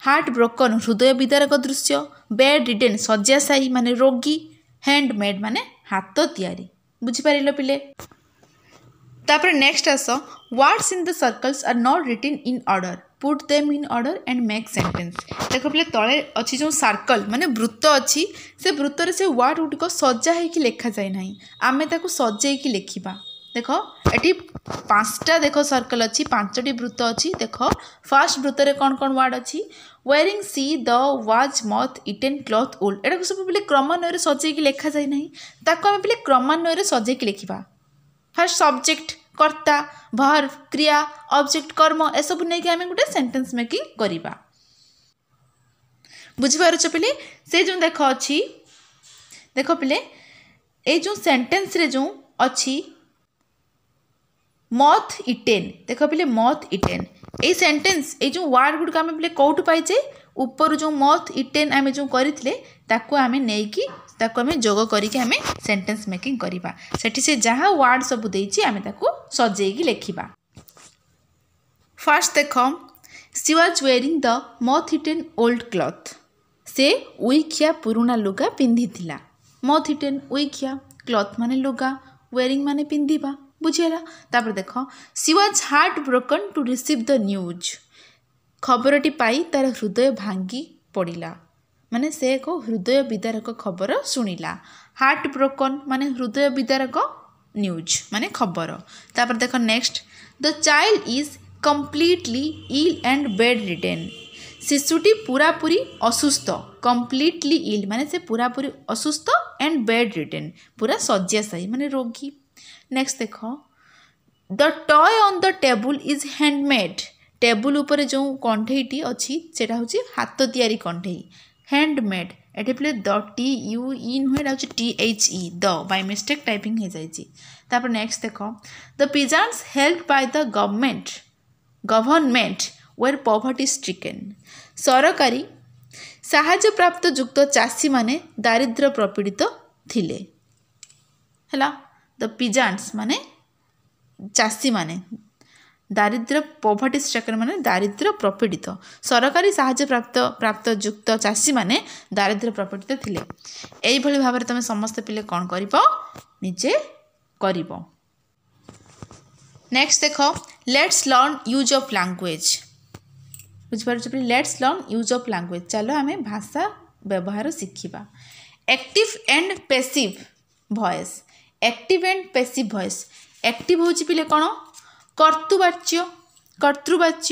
ହାର୍ଟ ବ୍ରୋକନ୍ ହୃଦୟ ବିଦାରକ ଦୃଶ୍ୟ ବେଡ୍ ରିଡେନ୍ ଶଯ୍ୟାଶାୟୀ ମାନେ ରୋଗୀ ହ୍ୟାଣ୍ଡମେଡ୍ ମାନେ ହାତ ତିଆରି ବୁଝିପାରିଲ ପିଲେ তারপরে নেক্সট আস words in the circles are not written in order put them in order and make sentence দেখ পিলে তলে অছি যে সার্কল মানে বৃত্ত অছি সে বৃত্তরে সে ওয়ার্ড গুড়ি সজা হয়েকি লেখা যায় না আমি তাকে সজাইকি লেখিবা দেখ এটি পাঁচটা দেখ সর্কল অছি পাঁচটি বৃত্ত অছি দেখ ফার্স্ট বৃত্তরে কোণ কোণ ওয়ার্ড অছি wearing she the was moth eaten cloth old এটা সব পিলে ক্রমান্বয়ে সজাইকি লেখা যায় না তাকে আমি পিলে ক্রমান্বয়ে সজাইকি লেখিবা ফার্স্ট ସବଜେକ୍ଟ কর্তা ভর্ভ ক্রিয়া অবজেক্ট কর্ম এসব নিয়ে আমি গোটে সেন্টেন্স মেকিং করা বুঝিপারুছ পিলে সে যে দেখ অছি দেখ পিলে এই যে সেন্টেন্সরে যে অছি মথ ইটেন দেখ পিলে মথ ইটেন এই সেন্টেন্স এই যে ওয়ার্ড গুড় আমি পিলে কোটু পাইছে উপর যে মথ ইটেন আমি যে করে তাকে আমি নেইকি ତାକୁ ଆମେ ଯୋଗ କରିକି ଆମେ ସେଣ୍ଟେନ୍ସ ମେକିଂ କରିବା ସେଠି ସେ ଯାହା ୱାର୍ଡ଼ ସବୁ ଦେଇଛି ଆମେ ତାକୁ ସଜେଇକି ଲେଖିବା ଫାର୍ଷ୍ଟ ଦେଖ she was wearing the moth eaten old cloth ସେ ଉଇଖିଆ ପୁରୁଣା ଲୁଗା ପିନ୍ଧିଥିଲା ମଥ୍ ଇଟେନ୍ ଉଇଖିଆ କ୍ଲଥ୍ ମାନେ ଲୁଗା ୱେରିଂ ମାନେ ପିନ୍ଧିବା ବୁଝିହେଲା ତାପରେ ଦେଖ she was heart broken to receive the news ଖବରଟି ପାଇ ତା'ର ହୃଦୟ ଭାଙ୍ଗି ପଡ଼ିଲା ମାନେ ସେ ଏକ ହୃଦୟ ବିଦାରକ ଖବର ଶୁଣିଲା ହାର୍ଟ ବ୍ରୋକନ୍ ମାନେ ହୃଦୟ ବିଦାରକ ନ୍ୟୁଜ୍ ମାନେ ଖବର ତାପରେ ଦେଖ next the child is completely ill and bed ridden ଶିଶୁଟି ପୁରାପୁରି ଅସୁସ୍ଥ କମ୍ପ୍ଲିଟଲି ଇଲ୍ ମାନେ ସେ ପୁରାପୁରି ଅସୁସ୍ଥ ଆଣ୍ଡ ବେଡ୍ ରିଟେନ୍ ପୁରା ଶଯ୍ୟାଶାୟୀ ମାନେ ରୋଗୀ ନେକ୍ସଟ ଦେଖ the toy on the table is handmade ଟେବୁଲ୍ ଉପରେ ଯେଉଁ କଣ୍ଢେଇଟି ଅଛି ସେଇଟା ହେଉଛି ହାତ ତିଆରି କଣ୍ଢେଇ হ্যান্ডমেড ଏଠି play the T U N ହୁଏ ଏଇଟା ହେଉଛି T H E the by mistake typing ହେଇଯାଇଛି ତାପରେ ନେକ୍ସଟ ଦେଖ the peasants help by the government government were poverty stricken ସରକାରୀ ସାହାଯ୍ୟପ୍ରାପ୍ତ ଯୁକ୍ତ ଚାଷୀମାନେ ଦାରିଦ୍ର୍ୟ ପ୍ରପୀଡ଼ିତ ଥିଲେ ହେଲା ଦ ପିଜାଣ୍ଟସ୍ ମାନେ ଚାଷୀମାନେ ଦାରିଦ୍ର୍ୟ ପୋଭର୍ଟି ଷ୍ଟ୍ରାଇକର୍ ମାନେ ଦାରିଦ୍ର୍ୟ ପ୍ରପୀଡ଼ିତ ସରକାରୀ ସାହାଯ୍ୟ ପ୍ରାପ୍ତ ପ୍ରାପ୍ତ ଯୁକ୍ତ ଚାଷୀମାନେ ଦାରିଦ୍ର୍ୟ ପ୍ରପୀଡ଼ିତ ଥିଲେ ଏଇଭଳି ଭାବରେ ତୁମେ ସମସ୍ତେ ପିଲେ କ'ଣ କରିବ ନିଜେ କରିବ ନେକ୍ସଟ ଦେଖ let's learn use of language ବୁଝିପାରୁଛ ପିଲେ let's learn use of language ଚାଲ ଆମେ ଭାଷା ବ୍ୟବହାର ଶିଖିବା active and passive voice active and passive voice active ହେଉଛି ପିଲେ କ'ଣ কর্তৃবাচ্য কর্তৃবাচ্য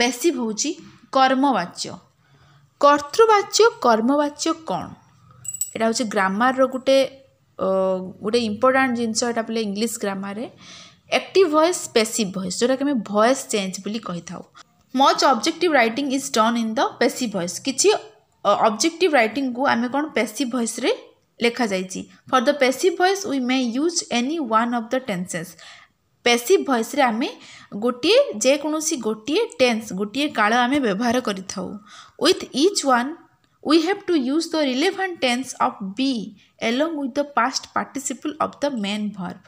বেশি ହେଉଛି কর্ମବାଚ୍ୟ কর্তৃবাচ্য কর্মବାଚ୍ୟ କ'ଣ ଏଇଟା ହେଉଛି ଗ୍ରାମାରର ଗୋଟେ ଗୋଟେ ଇମ୍ପୋର୍ଟାଣ୍ଟ ଜିନିଷ ଏଇଟା ବୋଲେ ଇଂଲିଶ ଗ୍ରାମାରରେ ଆକ୍ଟିଭ୍ ଭଏସ୍ ପେସିଭ୍ ଭଏସ୍ ଯେଉଁଟାକି ଆମେ ଭଏସ୍ ଚେଞ୍ଜ ବୋଲି କହିଥାଉ much objective writing is done in the passive voice କିଛି ଅବଜେକ୍ଟିଭ୍ ରାଇଟିଂକୁ ଆମେ କ'ଣ ପେସିଭ୍ ଭଏସ୍ରେ ଲେଖାଯାଇଛି for the passive voice we may use any one of the tenses passive ଭଏସ୍ରେ ଆମେ ଗୋଟିଏ ଯେକୌଣସି ଗୋଟିଏ ଟେନ୍ସ ଗୋଟିଏ କାଳ ଆମେ ବ୍ୟବହାର କରିଥାଉ with each one we have to use the relevant tense of be along with the past participle of the main verb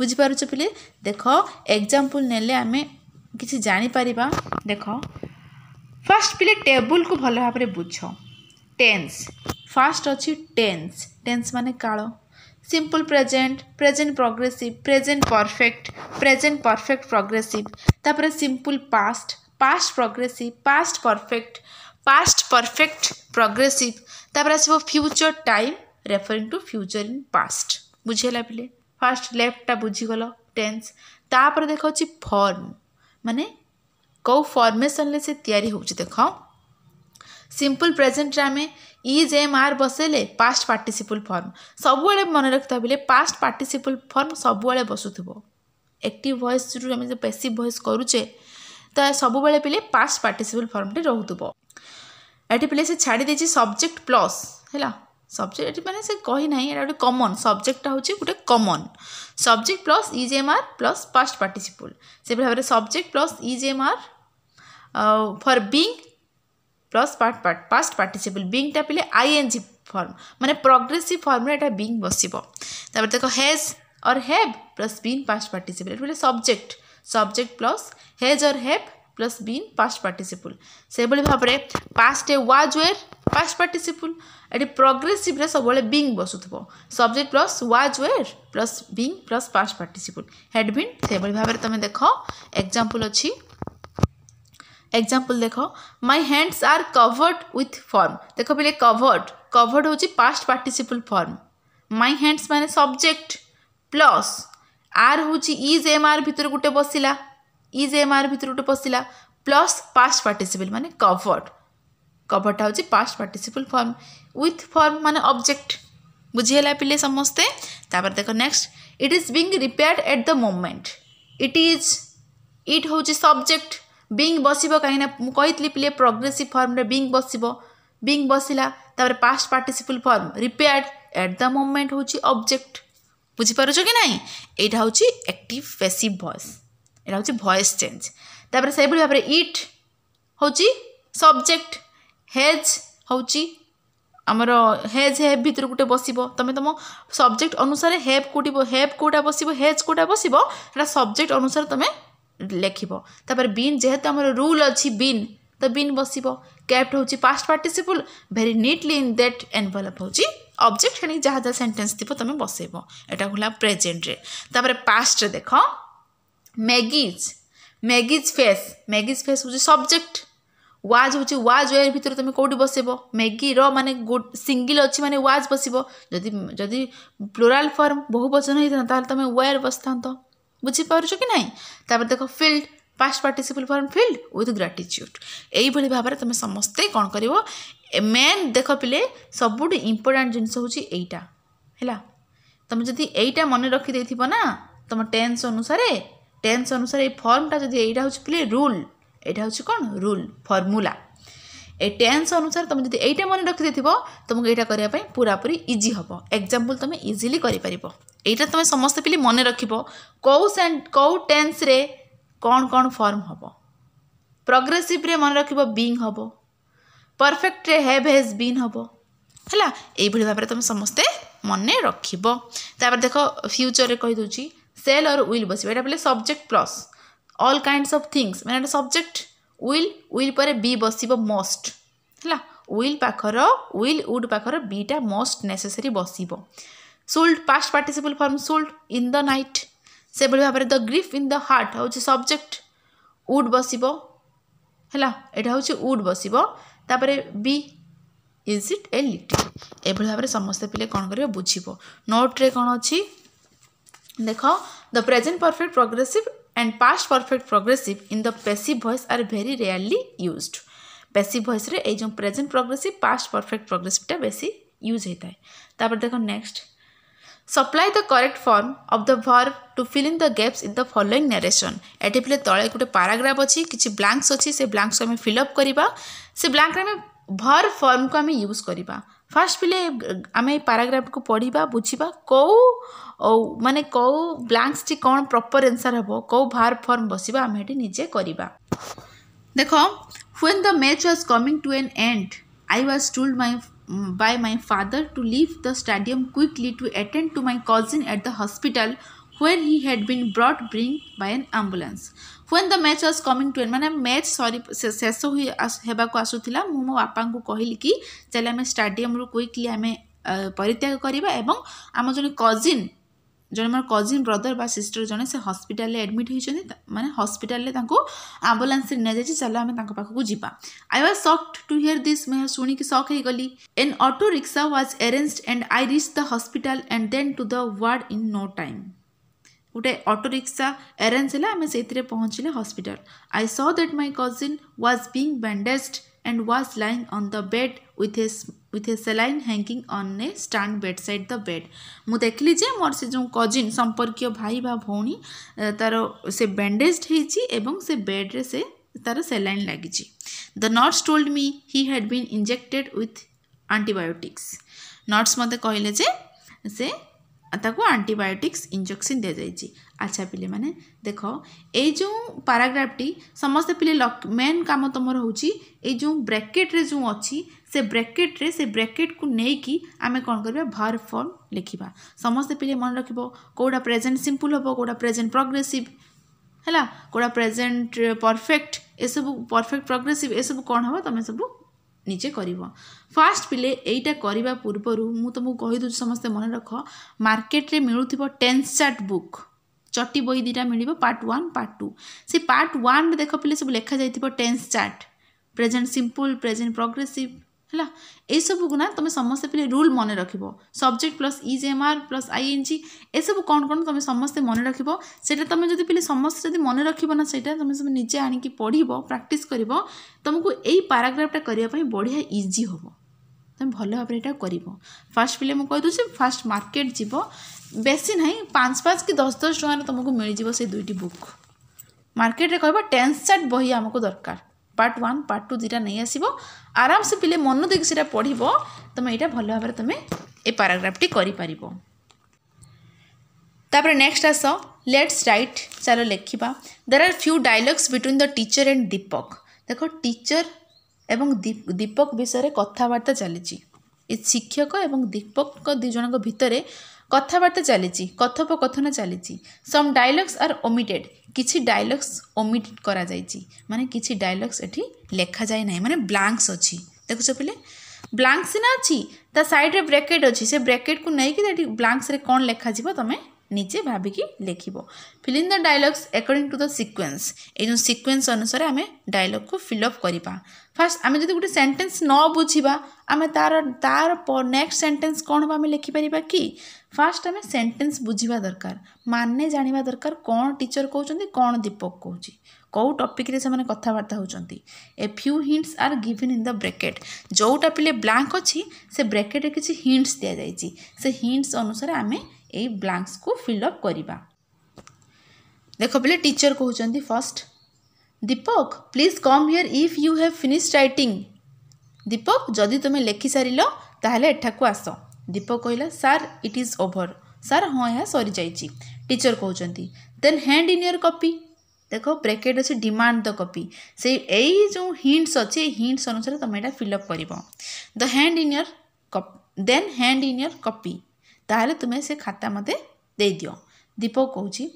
ବୁଝିପାରୁଛ ପିଲେ ଦେଖ ଏକ୍ଜାମ୍ପଲ୍ ନେଲେ ଆମେ କିଛି ଜାଣିପାରିବା ଦେଖ ଫାର୍ଷ୍ଟ ପିଲେ ଟେବୁଲ୍କୁ ଭଲ ଭାବରେ ବୁଝ ଟେନ୍ସ ଫାର୍ଷ୍ଟ ଅଛି ଟେନ୍ସ ଟେନ୍ସ ମାନେ କାଳ simple present present progressive present perfect present perfect progressive তারপরে simple past past progressive past perfect past perfect progressive তারপরে আসব future time referring to future in past বুঝে বুঝিলা পিলে ফার্স্ট লেফ্টটা বুঝিগল টেন্স তাপরে দেখ হচ্ছে ফর্ম মানে কেউ ফর্মেসনলে সে তৈরি হচ্ছে দেখ সিম্পল প্রেজেন্টরে আমি ইজ এম আর বসাইলে পাস্ট পার্টিসিপুল ফর্ম সবুলে মনে রাখতে হবে পাস্ট পার্টিসিপুল ফর্ম সবুলে বসুথিব একটিভ ভয়েস আমি যে পেসিভ ভয়েস করুছে তা সবুলে পিলে পাস্ট পার্টিসিপুল ফর্মটি রহুথিব এটি পিলে সে ছাড়ি দিয়েছি সবজেক্ট প্লস হেলা সবজেক্ট এটি মানে সে কহি না এটা গোটে কমন সবজেক্টটা হচ্ছে গোটে common subject plus is am are plus past participle সেভাবে subject plus is am are for being plus part part past participle বিংটা পেলে আইএনজি ফর্ম মানে প্রগ্রেসিভ ফর্মরে এটা বিং বসিব তারপরে দেখো has or have plus been past participle এটা subject subject plus has or have plus been past participle সেইভাবে ভাবে পাস্টে ওয়াজ ওয়ের পাস্ট পার্টিসিপল এটি প্রগ্রেসিভরে সবুলে বিং বসুথব subject plus was were plus being plus past participle had been সেইভাবে ভাবে তুমি দেখ এক্সাম্পল অছি এক্সাম্পল দেখ my hands are covered with foam দেখ পিলে কভর্ড কভর্ড হচ্ছে past participle form my hands মানে সবজেক্ট প্লস আর হচ্ছে ইজ এম আর ভিতরে গোটে বসিলা ইজ এম আর ভিতরে গোটে বসিলা প্লস পাস্ট পার্টিসিপল মানে কভর্ড কভর্ডটা হচ্ছে past participle form with foam মানে অবজেক্ট বুঝিগলা পিলে সমস্তে তারপরে দেখো next it is being repaired at the moment it is it হচ্ছে সবজেক্ট ବିଙ୍ଗ୍ ବସିବ କାହିଁକିନା ମୁଁ କହିଥିଲି ପିଲେ ପ୍ରୋଗ୍ରେସିଭ୍ ଫର୍ମରେ ବିଙ୍ଗ୍ ବସିବ ବିଙ୍ଗ୍ ବସିଲା ତାପରେ past participle form repaired at the moment ହେଉଛି ଅବଜେକ୍ଟ ବୁଝିପାରୁଛ କି ନାହିଁ ଏଇଟା ହେଉଛି ଆକ୍ଟିଭ୍ ପେସିଭ୍ ଭଏସ୍ ଏଇଟା ହେଉଛି ଭଏସ୍ ଚେଞ୍ଜ ତାପରେ ସେହିଭଳି ଭାବରେ ଇଟ୍ ହେଉଛି ସବଜେକ୍ଟ ହେଜ୍ ହେଉଛି ଆମର ହେଜ୍ ହେବ୍ ଭିତରୁ ଗୋଟେ ବସିବ ତମେ ତମ ସବଜେକ୍ଟ ଅନୁସାରେ ହେବ୍ କେଉଁଠି ହେବ୍ କେଉଁଟା ବସିବ ହେଜ୍ କେଉଁଟା ବସିବ ସେଇଟା ସବଜେକ୍ଟ ଅନୁସାରେ ତମେ ଲେଖିବ ତାପରେ ବିନ୍ ଯେହେତୁ ଆମର ରୁଲ୍ ଅଛି ବିନ୍ ତ ବିନ୍ ବସିବ କ୍ୟାପ୍ଟ ହେଉଛି past participle very neatly in that envelope ହେଉଛି ଅବଜେକ୍ଟ ହେଣିକି ଯାହା ଯାହା ସେଣ୍ଟେନ୍ସ ଥିବ ତୁମେ ବସେଇବ ଏଇଟା ହେଲା ପ୍ରେଜେଣ୍ଟରେ ତାପରେ ପାଷ୍ଟରେ ଦେଖ ମ୍ୟାଗିଜ୍ ମ୍ୟାଗିଜ୍ ଫେସ୍ ମ୍ୟାଗିଜ୍ ଫେସ୍ ହେଉଛି ସବଜେକ୍ଟ ୱାଜ୍ ହେଉଛି ୱାଜ୍ ୱେର୍ ଭିତରେ ତୁମେ କେଉଁଠି ବସେଇବ ମ୍ୟାଗିର ମାନେ ସିଙ୍ଗିଲ୍ ଅଛି ମାନେ ୱାଜ୍ ବସିବ ଯଦି ଯଦି ପ୍ଲୁରାଲ୍ ଫର୍ମ ବହୁ ବଚନ ହେଇଥାନ୍ତା ତାହେଲେ ତୁମେ ୱେର୍ ବସିଥାନ୍ତ बुझि पाउँछ कि filled past participle form filled with gratitude एभली भावना समस्ते समे कन् मेन देख पे सबुठु इम्पोर्टान्ट जो एटा होला ता मन थियो तेन्स अनुसार टेन्स अनुसार फर्मटा एटा रूल रुल एउँछ कन् रूल फर्मुला ଏ ଟେନ୍ସ ଅନୁସାରେ ତୁମେ ଯଦି ଏଇଟା ମନେ ରଖିଦେଇଥିବ ତୁମକୁ ଏଇଟା କରିବା ପାଇଁ ପୁରାପୁରି ଇଜି ହେବ ଏକ୍ଜାମ୍ପଲ୍ ତୁମେ ଇଜିଲି କରିପାରିବ ଏଇଟା ତୁମେ ସମସ୍ତେ ପିଲି ମନେ ରଖିବ କେଉଁ କେଉଁ ଟେନ୍ସରେ କ'ଣ କ'ଣ ଫର୍ମ ହେବ ପ୍ରୋଗ୍ରେସିଭ୍ରେ ମନେ ରଖିବ ବିଙ୍ଗ୍ ହେବ ପରଫେକ୍ଟରେ ହେଭ୍ ହେଜ୍ ବିନ୍ ହେବ ହେଲା ଏଇଭଳି ଭାବରେ ତୁମେ ସମସ୍ତେ ମନେ ରଖିବ ତାପରେ ଦେଖ ଫ୍ୟୁଚର୍ରେ କହିଦେଉଛି ସେଲ୍ ଅର୍ ୱିଲ୍ ବସିବ ଏଇଟା ବୋଲେ subject plus all kinds of things ମାନେ ଏଇଟା ସବଜେକ୍ଟ ୱିଲ୍ ୱିଲ୍ ପରେ ବି ବସିବ ମଷ୍ଟ ହେଲା ୱିଲ୍ ପାଖର ୱିଲ୍ ଉଡ୍ ପାଖର ବିଟା ମଷ୍ଟ ନେସେସରି ବସିବ ସୁଲ୍ଟ ପାଷ୍ଟ ପାର୍ଟିସିପଲ୍ ଫର୍ମ ସୁଲ୍ଟ ଇନ୍ ଦ ନାଇଟ୍ ସେଭଳି ଭାବରେ the grief in the heart ହେଉଛି ସବଜେକ୍ଟ ଉଡ୍ ବସିବ ହେଲା ଏଇଟା ହେଉଛି ଉଡ୍ ବସିବ ତାପରେ B is it A little ଏଭଳି ଭାବରେ ସମସ୍ତେ ପିଲେ କ'ଣ କରିବ ବୁଝିବ ନୋଟ୍ରେ କ'ଣ ଅଛି ଦେଖ the present perfect progressive and past perfect progressive in the passive voice are very rarely used passive voice रे ए जो present progressive past perfect progressive टा बेसी यूज होता है तापर देखो next supply the correct form of the verb to fill in the gaps in the following narration एटी पिले तले गोटे paragraph अछि किछि blanks अछि से blanks को हमें fill up करिबा से blank रे हमें verb form को हमें यूज करिबा ଫାଷ୍ଟ ପିଲେ ଆମେ ପାରାଗ୍ରାଫକୁ ପଢ଼ିବା ବୁଝିବା କେଉଁ ମାନେ କେଉଁ ବ୍ଲାଙ୍କସଟି କ'ଣ ପ୍ରପର୍ ଏନ୍ସର୍ ହେବ କେଉଁ ଭାର୍ ଫର୍ମ ବସିବା ଆମେ ଏଠି ନିଜେ କରିବା ଦେଖ when the match was coming to an end I was told my by my father to leave the stadium quickly to attend to my cousin at the hospital where he had been brought bring by an ambulance when the match was coming to end ମାନେ match ସରି ଶେଷ ହୋଇ ହେବାକୁ ଆସୁଥିଲା ମୁଁ ମୋ ବାପାଙ୍କୁ କହିଲି କି ଚାଲେ ଆମେ ଷ୍ଟାଡ଼ିୟମରୁ କୁଇକଲି ଆମେ ପରିତ୍ୟାଗ କରିବା ଏବଂ ଆମ ଜଣେ କଜିନ୍ ଜଣେ ମୋର କଜିନ୍ ବ୍ରଦର ବା ସିଷ୍ଟର ଜଣେ ସେ ହସ୍ପିଟାଲରେ ଆଡ଼ମିଟ୍ ହୋଇଛନ୍ତି ମାନେ ହସ୍ପିଟାଲରେ ତାଙ୍କୁ ଆମ୍ବୁଲାନ୍ସରେ ନିଆଯାଇଛି ଚାଲ ଆମେ ତାଙ୍କ ପାଖକୁ ଯିବା I was shocked to hear this ମୁଁ ଏହା ଶୁଣିକି ସକ୍ ହେଇଗଲି an auto rickshaw was arranged and I reach the hospital and then to the ward in no time ଗୋଟେ ଅଟୋ ରିକ୍ସା ଆରେଞ୍ଜ ହେଲା ଆମେ ସେଇଥିରେ ପହଞ୍ଚିଲେ hospital I saw that my cousin was being bandaged and was lying on the bed with a with a saline hanging on a stand bed side the bed ମୁଁ ଦେଖିଲି ଯେ ମୋର ସେ ଯେଉଁ କଜିନ୍ ସମ୍ପର୍କୀୟ ଭାଇ ବା ଭଉଣୀ ତା'ର ସେ ବ୍ୟାଣ୍ଡେଜ୍ଡ ହେଇଛି ଏବଂ ସେ ବେଡ଼୍ରେ ସେ ତା'ର ସେଲାଇନ୍ ଲାଗିଛି ଦ nurse told me he had been injected with antibiotics nurse ମୋତେ କହିଲେ ଯେ ସେ ତାକୁ ଆଣ୍ଟିବାୟୋଟିକ୍ସ ଇଞ୍ଜେକ୍ସନ୍ ଦିଆଯାଇଛି ଆଚ୍ଛା ପିଲେମାନେ ଦେଖ ଏଇ ଯେଉଁ ପାରାଗ୍ରାଫ୍ଟି ସମସ୍ତେ ପିଲେ ମେନ୍ କାମ ତୁମର ହେଉଛି ଏଇ ଯେଉଁ ବ୍ରାକେଟ୍ରେ ଯେଉଁ ଅଛି ସେ ବ୍ରାକେଟ୍ରେ ସେ ବ୍ରାକେଟ୍କୁ ନେଇକି ଆମେ କ'ଣ କରିବା ଭାର୍ ଫର୍ମ ଲେଖିବା ସମସ୍ତେ ପିଲେ ମନେ ରଖିବ କେଉଁଟା ପ୍ରେଜେଣ୍ଟ ସିମ୍ପୁଲ୍ ହେବ କେଉଁଟା ପ୍ରେଜେଣ୍ଟ ପ୍ରୋଗ୍ରେସିଭ୍ ହେଲା କେଉଁଟା ପ୍ରେଜେଣ୍ଟ ପରଫେକ୍ଟ ଏସବୁ ପରଫେକ୍ଟ ପ୍ରୋଗ୍ରେସିଭ୍ ଏସବୁ କ'ଣ ହେବ ତୁମେ ସବୁ ନିଜେ କରିବ ଫାଷ୍ଟ ପିଲେ ଏଇଟା କରିବା ପୂର୍ବରୁ ମୁଁ ତୁମକୁ କହିଦେଉଛି ସମସ୍ତେ ମନେ ରଖ ମାର୍କେଟରେ ମିଳୁଥିବ ଟେନ୍ସ ଚାର୍ଟ ବୁକ୍ ଚଟି ବହି ଦୁଇଟା ମିଳିବ ପାର୍ଟ ୱାନ୍ ପାର୍ଟ ଟୁ ସେ ପାର୍ଟ ୱାନ୍ରେ ଦେଖ ପିଲେ ସବୁ ଲେଖାଯାଇଥିବ tense chart present simple present progressive है यह सबको ना तुम समस्त पे रूल मन रख subject plus is am are plus I N G S कौन कौन तुम समस्त मन रख से तुम जब पे समस्त जब मन रखना से तुम निजे आढ़ प्राक्ट कर तुमको ये पाराग्राफ्टा करने बढ़िया इजी हे तुम भल भाव कर फास्ट पे मुझे फास्ट मार्केट जी बेस ना पाँच पाँच कि दस दस टकर तुमको मिल जाव से दुईट बुक मार्केट कह टेन्थ सेट बही आमको दरकार পার্ট ওয়ান পার্ট টু দুইটা নিয়ে আসব আরামসে পিলে মন দেখি সেটা পড়ব তুমি এটা ভাল ভাবে তুমি এই প্যারাগ্রাফটি করে পার তাপরে নেক্সট আস লেটস রাইট চাল লেখা there are few dialogues between the teacher and Deepak দেখো টিচর এবং দীপক বিষয়ে কথাবার্তা চালিছি এ শিক্ষক এবং দীপক ଦୁଇ ভিতরে কথাবার্তা କଥାବାର୍ତ୍ତା কথোপকথন କଥୋପକଥନ সম ସମ୍ আর ওমিটেড କିଛି ଡାଇଲଗ୍ସ ଓମିଟ୍ କରାଯାଇଛି ମାନେ କିଛି ଡାଇଲଗ୍ସ ଏଠି ଲେଖାଯାଇ ନାହିଁ ମାନେ ବ୍ଲାଙ୍କସ୍ ଅଛି ଦେଖୁଛ ପିଲେ ବ୍ଲାଙ୍କ ସିନା ଅଛି ତା ସାଇଡ଼୍ରେ ବ୍ରାକେଟ୍ ଅଛି ସେ ବ୍ରାକେଟ୍କୁ ନେଇକି ଏଠି ବ୍ଲାଙ୍କସ୍ରେ କ'ଣ ଲେଖାଯିବ ତୁମେ ନିଜେ ଭାବିକି ଲେଖିବ filling the dialogues according to the sequence ଏଇ ଯେଉଁ ସିକ୍ୱେନ୍ସ ଅନୁସାରେ ଆମେ ଡାଇଲଗ୍କୁ ଫିଲ୍ଅପ୍ କରିବା ଫାର୍ଷ୍ଟ ଆମେ ଯଦି ଗୋଟେ ସେଣ୍ଟେନ୍ସ ନ ବୁଝିବା ଆମେ ତା'ର ତା'ର ନେକ୍ସଟ ସେଣ୍ଟେନ୍ସ କ'ଣ ହେବ ଆମେ ଲେଖିପାରିବା କି ଫାର୍ଷ୍ଟ ଆମେ ସେଣ୍ଟେନ୍ସ ବୁଝିବା ଦରକାର ମାନେ ଜାଣିବା ଦରକାର କ'ଣ ଟିଚର କହୁଛନ୍ତି କ'ଣ ଦୀପକ କହୁଛି କେଉଁ ଟପିକ୍ରେ ସେମାନେ କଥାବାର୍ତ୍ତା ହେଉଛନ୍ତି a few hints are given in the bracket ଯେଉଁଟା ପିଲେ ବ୍ଲାଙ୍କ ଅଛି ସେ ବ୍ରେକେଟ୍ରେ କିଛି ହିଣ୍ଟସ୍ ଦିଆଯାଇଛି ସେ ହିଣ୍ଟସ୍ ଅନୁସାରେ ଆମେ ब्लांक्स को फिलअप करवा देख पहले टीचर कहते first Deepak please come here if you have finished writing Deepak जदि तुम्हें लिखि सारे एठा एठाक आस दीपक कहला सार इट इज ओवर सार हाँ यह सरी जा टीचर कहते then hand in your copy देख ब्रेकेट अच्छे डिमांड द कॉपी से यही जो हिंट्स अच्छे हिंट्स अनुसार तुम यहाँ फिलअप कर the hand in your cup then hand in your copy ତାହେଲେ ତୁମେ ସେ ଖାତା ମୋତେ ଦେଇଦିଅ ଦୀପକ କହୁଛି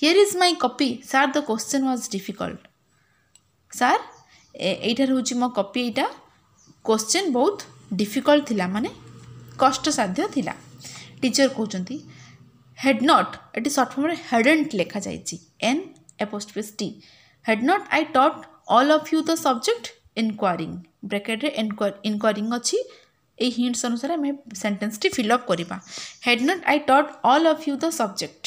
here is my copy sir the question was difficult sir ଏଇଟା ରହୁଛି ମୋ କପି ଏଇଟା କ୍ୱେଶ୍ଚନ୍ ବହୁତ ଡିଫିକଲ୍ଟ ଥିଲା ମାନେ କଷ୍ଟସାଧ୍ୟ ଥିଲା ଟିଚର୍ କହୁଛନ୍ତି ହେଡ୍ ନଟ୍ ଏଠି ସର୍ଟ ଫର୍ମରେ ହେଡେଣ୍ଟ ଲେଖାଯାଇଛି an apostrophe T had not I taught all of you the subject inquiring ବ୍ରାକେଟ୍ରେ ଇନକ୍ୱାରିଂ ଅଛି এই হিন্টস অনুসারে আমি সেন্টেন্সটি ফিল আপ করা had not I taught all of you the subject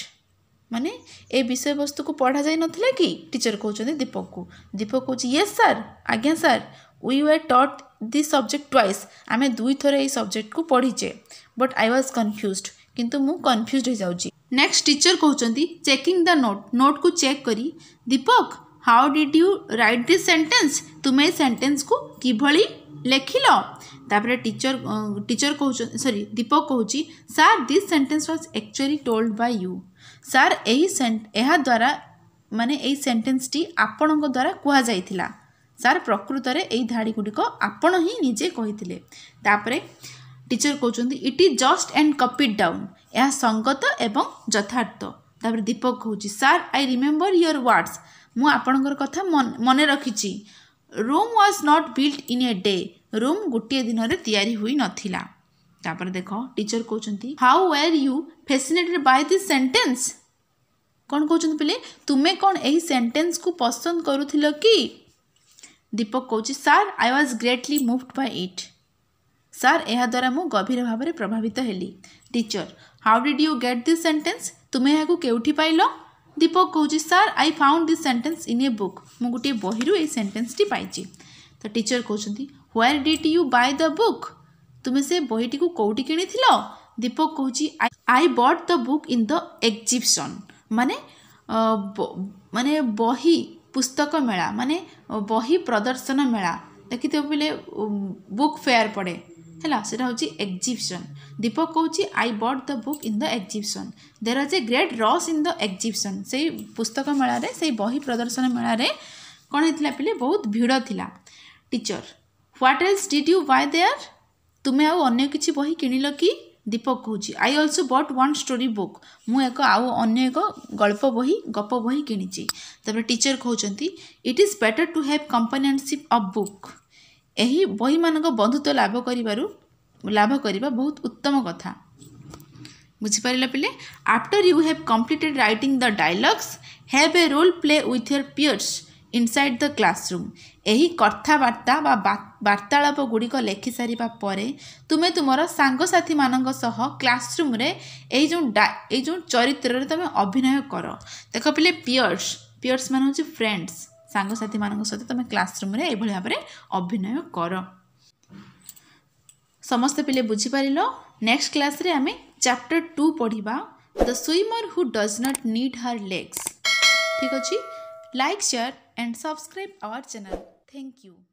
মানে এই বিষয়বস্তুକୁ পଢ଼ା ଯାଇନଥିଲା କି ଟିଚର୍ କହୁଛନ୍ତି ଦୀପକକୁ ଦୀପକ କହୁଛି ୟେସ୍ ସାର୍ ଆଜ୍ଞା sir we were taught the subject twice ଆମେ ଦୁଇଥର ଏଇ ସବଜେକ୍ଟକୁ ପଢ଼ିଛେ ବଟ୍ ଆଇ ୱାଜ୍ କନଫ୍ୟୁଜ୍ଡ କିନ୍ତୁ ମୁଁ କନଫ୍ୟୁଜ୍ ହୋଇଯାଉଛି ନେକ୍ସଟ ଟିଚର୍ କହୁଛନ୍ତି ଚେକିଂ ଦ ନୋଟ୍ ନୋଟ୍କୁ ଚେକ୍ କରି Deepak how did you write this sentence ତୁମେ ଏ ସେଣ୍ଟେନ୍ସକୁ କିଭଳି ଲେଖିଲ ତାପରେ ଟିଚର ଟିଚର କହୁଛନ୍ତି ସରି ଦୀପକ କହୁଛି sir this sentence was actually told by you sir ଏହି ଏହାଦ୍ୱାରା ମାନେ ଏହି ସେଣ୍ଟେନ୍ସଟି ଆପଣଙ୍କ ଦ୍ୱାରା କୁହାଯାଇଥିଲା ସାର୍ ପ୍ରକୃତରେ ଏହି ଧାଡ଼ିଗୁଡ଼ିକ ଆପଣ ହିଁ ନିଜେ କହିଥିଲେ ତାପରେ ଟିଚର କହୁଛନ୍ତି it is just and copied down ଏହା ସଙ୍ଗତ ଏବଂ ଯଥାର୍ଥ ତାପରେ ଦୀପକ କହୁଛି sir I remember your words ମୁଁ ଆପଣଙ୍କର କଥା ମନେ ରଖିଛି Rome was not built in a day Rome ଗୋଟିଏ ଦିନରେ ତିଆରି ହୋଇନଥିଲା ତାପରେ ଦେଖ ଟିଚର କହୁଛନ୍ତି how were you fascinated by this sentence କ'ଣ କହୁଛନ୍ତି ପିଲେ ତୁମେ କ'ଣ ଏହି ସେଣ୍ଟେନ୍ସକୁ ପସନ୍ଦ କରୁଥିଲ କି ଦୀପକ କହୁଛି sir I was greatly moved by it sir ଏହାଦ୍ୱାରା ମୁଁ ଗଭୀର ଭାବରେ ପ୍ରଭାବିତ ହେଲି teacher how did you get this sentence ତୁମେ ଏହାକୁ କେଉଁଠି ପାଇଲ ଦୀପକ କହୁଛି sir I found this sentence in a book ମୁଁ ଗୋଟିଏ ବହିରୁ ଏଇ ସେଣ୍ଟେନ୍ସଟି ପାଇଛି ତ ଟିଚର୍ କହୁଛନ୍ତି where did you buy the book ତୁମେ ସେ ବହିଟିକୁ କେଉଁଠି କିଣିଥିଲ ଦୀପକ କହୁଛି I bought the book in the exhibition ମାନେ ମାନେ ବହି ପୁସ୍ତକ ମେଳା ମାନେ ବହି ପ୍ରଦର୍ଶନ ମେଳା ଦେଖିଥିବ ବୋଲେ ବୁକ୍ ଫେୟାର୍ ପଡ଼େ ହେଲା ସେଇଟା ହେଉଛି ଏକ୍ଜିବିସନ୍ ଦୀପକ କହୁଛି I bought the book in the exhibition there is a great rush in the exhibition ସେଇ ପୁସ୍ତକ ମେଳାରେ ସେଇ ବହି ପ୍ରଦର୍ଶନ ମେଳାରେ କ'ଣ ହେଇଥିଲା ପିଲେ ବହୁତ ଭିଡ଼ ଥିଲା teacher what else did you buy there ତୁମେ ଆଉ ଅନ୍ୟ କିଛି ବହି କିଣିଲ କି ଦୀପକ କହୁଛି I also bought one story book ମୁଁ ଏକ ଆଉ ଅନ୍ୟ ଏକ ଗଳ୍ପ ବହି ଗପ ବହି କିଣିଛି ତାପରେ ଟିଚର କହୁଛନ୍ତି it is better to have companionship of book ଏହି ବହିମାନଙ୍କ ବନ୍ଧୁତ୍ୱ ଲାଭ କରିବାରୁ ଲାଭ କରିବା ବହୁତ ଉତ୍ତମ କଥା ବୁଝିପାରିଲ ପିଲେ after you have completed writing the dialogues have a role play with your peers inside the classroom ଏହି କଥାବାର୍ତ୍ତା ବା ବାର୍ତ୍ତାଳାପ ଗୁଡ଼ିକ ଲେଖିସାରିବା ପରେ ତୁମେ ତୁମର ସାଙ୍ଗସାଥିମାନଙ୍କ ସହ କ୍ଲାସରୁମ୍ରେ ଏଇ ଯେଉଁ ଏଇ ଯେଉଁ ଚରିତ୍ରରେ ତୁମେ ଅଭିନୟ କର ଦେଖ ପିଲେ ପିୟର୍ସ ପିୟର୍ସ ମାନେ ହେଉଛି ଫ୍ରେଣ୍ଡସ୍ ସାଙ୍ଗସାଥିମାନଙ୍କ ସହିତ ତୁମେ କ୍ଲାସରୁମ୍ରେ ଏଇଭଳି ଭାବରେ ଅଭିନୟ କର ସମସ୍ତେ ପିଲେ ବୁଝିପାରିଲ ନେକ୍ସଟ କ୍ଲାସ୍ରେ ଆମେ ଚାପ୍ଟର ଟୁ ପଢ଼ିବା the swimmer who does not need her legs ଠିକ୍ ଅଛି like share and subscribe our channel thank you